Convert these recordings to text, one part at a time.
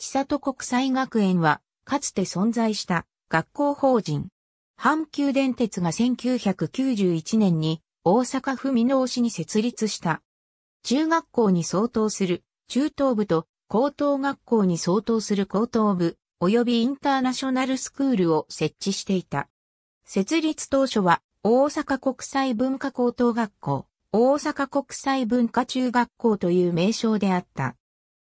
千里国際学園は、かつて存在した学校法人。阪急電鉄が1991年に大阪府見直市に設立した。中学校に相当する中等部と高等学校に相当する高等部及びインターナショナルスクールを設置していた。設立当初は大阪国際文化高等学校、大阪国際文化中学校という名称であった。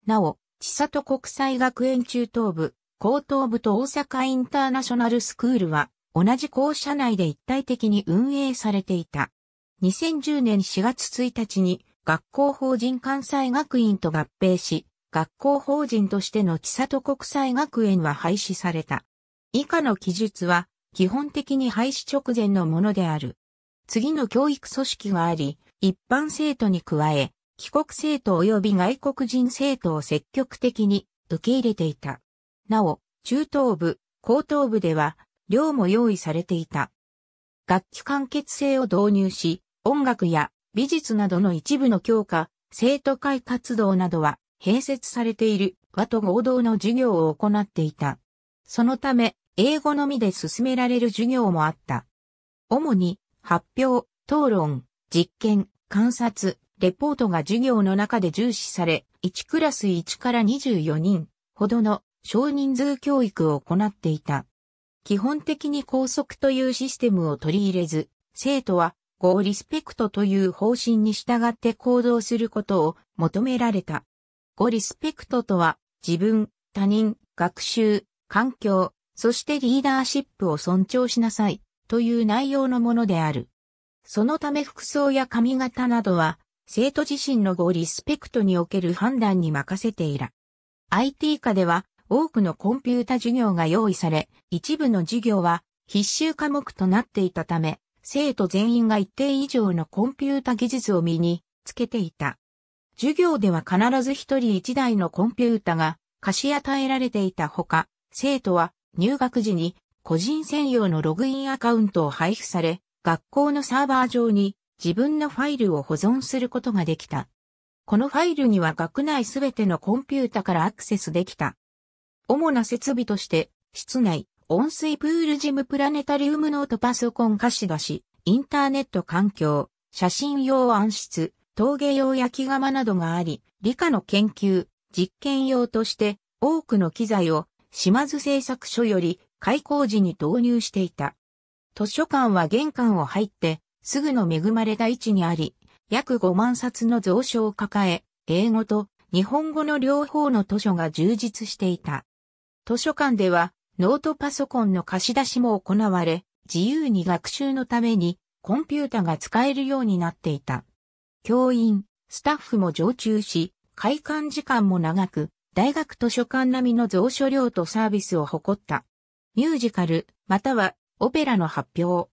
なお、千里国際学園中等部、高等部と大阪インターナショナルスクールは、同じ校舎内で一体的に運営されていた。2010年4月1日に、学校法人関西学院と合併し、学校法人としての千里国際学園は廃止された。以下の記述は、基本的に廃止直前のものである。次の教育組織があり、一般生徒に加え、帰国生徒及び外国人生徒を積極的に受け入れていた。なお、中等部、高等部では、寮も用意されていた。楽器完結性を導入し、音楽や美術などの一部の教科、生徒会活動などは併設されている和と合同の授業を行っていた。そのため、英語のみで進められる授業もあった。主に、発表、討論、実験、観察、レポートが授業の中で重視され、1クラス1から24人ほどの少人数教育を行っていた。基本的に校則というシステムを取り入れず、生徒は、ゴーリスペクトという方針に従って行動することを求められた。ゴリスペクトとは、自分、他人、学習、環境、そしてリーダーシップを尊重しなさい、という内容のものである。そのため服装や髪型などは、生徒自身のごリスペクトにおける判断に任せている。IT 科では多くのコンピュータ授業が用意され、一部の授業は必修科目となっていたため、生徒全員が一定以上のコンピュータ技術を身につけていた。授業では必ず一人一台のコンピュータが貸し与えられていたほか、生徒は入学時に個人専用のログインアカウントを配布され、学校のサーバー上に自分のファイルを保存することができた。このファイルには学内すべてのコンピュータからアクセスできた。主な設備として、室内、温水プールジムプラネタリウムノートパソコン貸し出し、インターネット環境、写真用暗室、陶芸用焼き窯などがあり、理科の研究、実験用として多くの機材を島津製作所より開校時に導入していた。図書館は玄関を入ってすぐの恵まれた位置にあり、約5万冊の蔵書を抱え、英語と日本語の両方の図書が充実していた。図書館ではノートパソコンの貸し出しも行われ、自由に学習のためにコンピュータが使えるようになっていた。教員、スタッフも常駐し、開館時間も長く、大学図書館並みの蔵書量とサービスを誇った。ミュージカル、またはオペラの発表、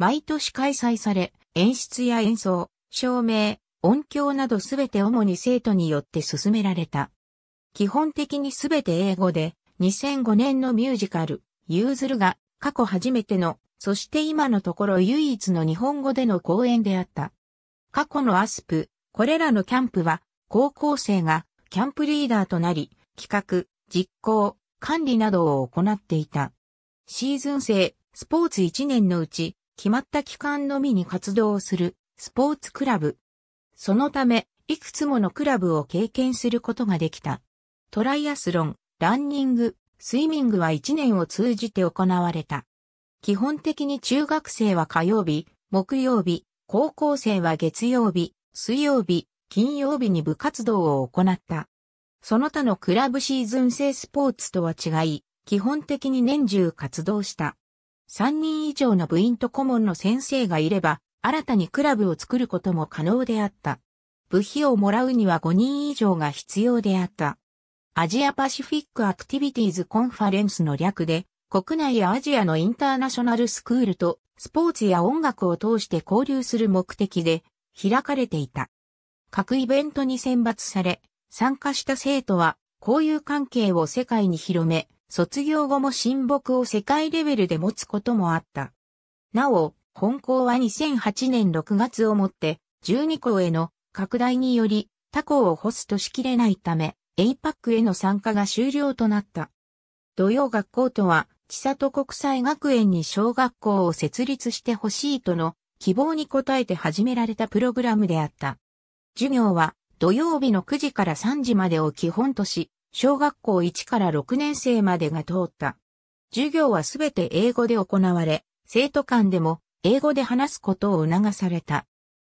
毎年開催され、演出や演奏、照明、音響などすべて主に生徒によって進められた。基本的にすべて英語で、2005年のミュージカル、ユーズルが過去初めての、そして今のところ唯一の日本語での公演であった。過去のアスプ、これらのキャンプは、高校生がキャンプリーダーとなり、企画、実行、管理などを行っていた。シーズン制、スポーツ1年のうち、決まった期間のみに活動するスポーツクラブ。そのため、いくつものクラブを経験することができた。トライアスロン、ランニング、スイミングは1年を通じて行われた。基本的に中学生は火曜日、木曜日、高校生は月曜日、水曜日、金曜日に部活動を行った。その他のクラブシーズン制スポーツとは違い、基本的に年中活動した。3人以上の部員と顧問の先生がいれば、新たにクラブを作ることも可能であった。部費をもらうには5人以上が必要であった。アジアパシフィックアクティビティーズコンファレンスの略で、国内やアジアのインターナショナルスクールとスポーツや音楽を通して交流する目的で開かれていた。各イベントに選抜され、参加した生徒は交友関係を世界に広め、卒業後も親睦を世界レベルで持つこともあった。なお、本校は2008年6月をもって12校への拡大により他校を干すとしきれないため、APAC への参加が終了となった。土曜学校とは、千里国際学園に小学校を設立してほしいとの希望に応えて始められたプログラムであった。授業は土曜日の9時から3時までを基本とし、小学校1から6年生までが通った。授業はすべて英語で行われ、生徒間でも英語で話すことを促された。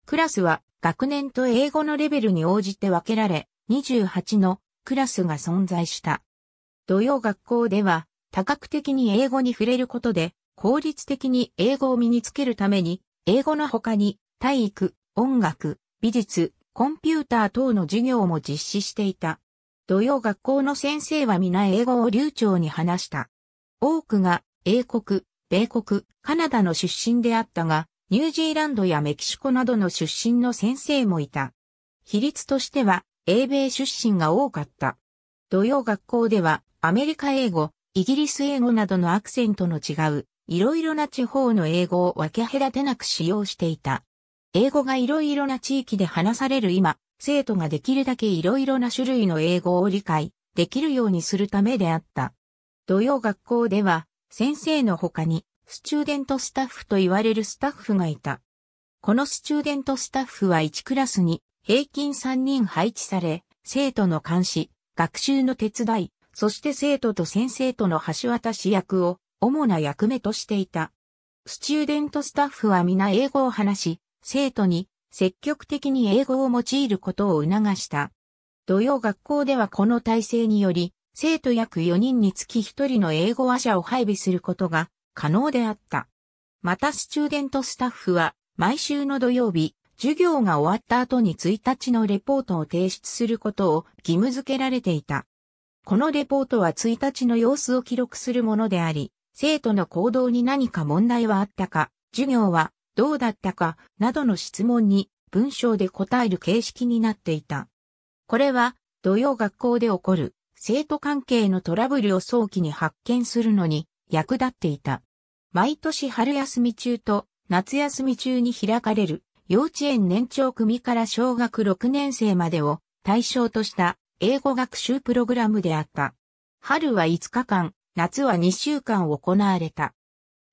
クラスは学年と英語のレベルに応じて分けられ、28のクラスが存在した。土曜学校では多角的に英語に触れることで、効率的に英語を身につけるために、英語の他に体育、音楽、美術、コンピューター等の授業も実施していた。土曜学校の先生は皆英語を流暢に話した。多くが英国、米国、カナダの出身であったが、ニュージーランドやメキシコなどの出身の先生もいた。比率としては、英米出身が多かった。土曜学校では、アメリカ英語、イギリス英語などのアクセントの違う、いろいろな地方の英語を分け隔てなく使用していた。英語がいろいろな地域で話される今、生徒ができるだけいろいろな種類の英語を理解できるようにするためであった。土曜学校では、先生の他に、スチューデントスタッフと言われるスタッフがいた。このスチューデントスタッフは1クラスに平均3人配置され、生徒の監視、学習の手伝い、そして生徒と先生との橋渡し役を主な役目としていた。スチューデントスタッフは皆英語を話し、生徒に積極的に英語を用いることを促した。土曜学校ではこの体制により、生徒約4人につき1人の英語話者を配備することが可能であった。またスチューデントスタッフは毎週の土曜日、授業が終わった後に1日のレポートを提出することを義務付けられていた。このレポートは1日の様子を記録するものであり、生徒の行動に何か問題はあったか、授業はどうだったかなどの質問に文章で答える形式になっていた。これは、土曜学校で起こる生徒関係のトラブルを早期に発見するのに役立っていた。毎年春休み中と夏休み中に開かれる幼稚園年長組から小学6年生までを対象とした英語学習プログラムであった。春は5日間、夏は2週間行われた。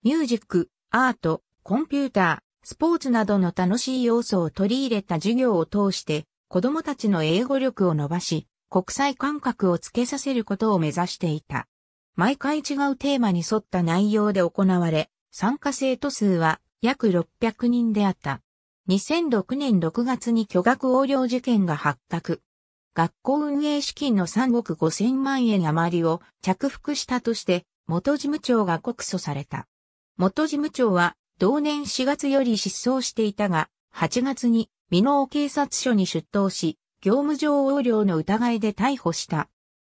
ミュージック、アート、コンピューター、スポーツなどの楽しい要素を取り入れた授業を通して、子供たちの英語力を伸ばし、国際感覚をつけさせることを目指していた。毎回違うテーマに沿った内容で行われ、参加生徒数は約600人であった。2006年6月に巨額横領事件が発覚。学校運営資金の3億5000万円余りを着服したとして、元事務長が告訴された。元事務長は同年4月より失踪していたが、8月に美濃警察署に出頭し、業務上横領の疑いで逮捕した。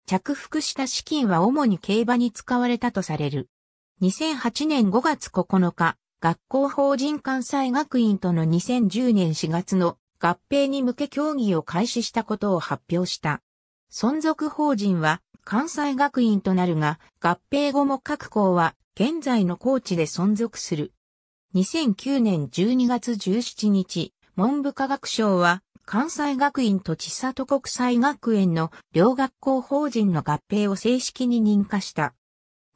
着服した資金は主に競馬に使われたとされる。2008年5月9日、学校法人関西学院との2010年4月の合併に向け協議を開始したことを発表した。存続法人は関西学院となるが、合併後も各校は現在の高知で存続する。2009年12月17日、文部科学省は、関西学院と千里国際学園の両学校法人の合併を正式に認可した。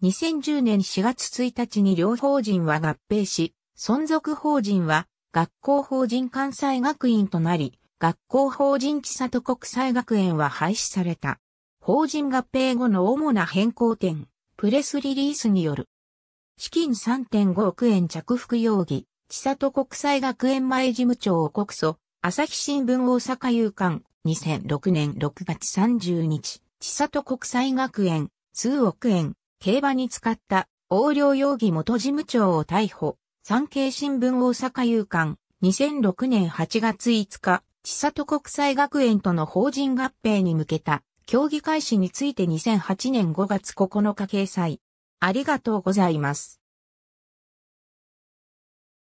2010年4月1日に両法人は合併し、存続法人は学校法人関西学院となり、学校法人千里国際学園は廃止された。法人合併後の主な変更点、プレスリリースによる。資金3.5億円着服容疑、千里国際学園前事務長を告訴、朝日新聞大阪有刊、2006年6月30日、千里国際学園、数億円、競馬に使った、横領容疑元事務長を逮捕、産経新聞大阪有刊、2006年8月5日、千里国際学園との法人合併に向けた、競技開始について2008年5月9日掲載。ありがとうございます。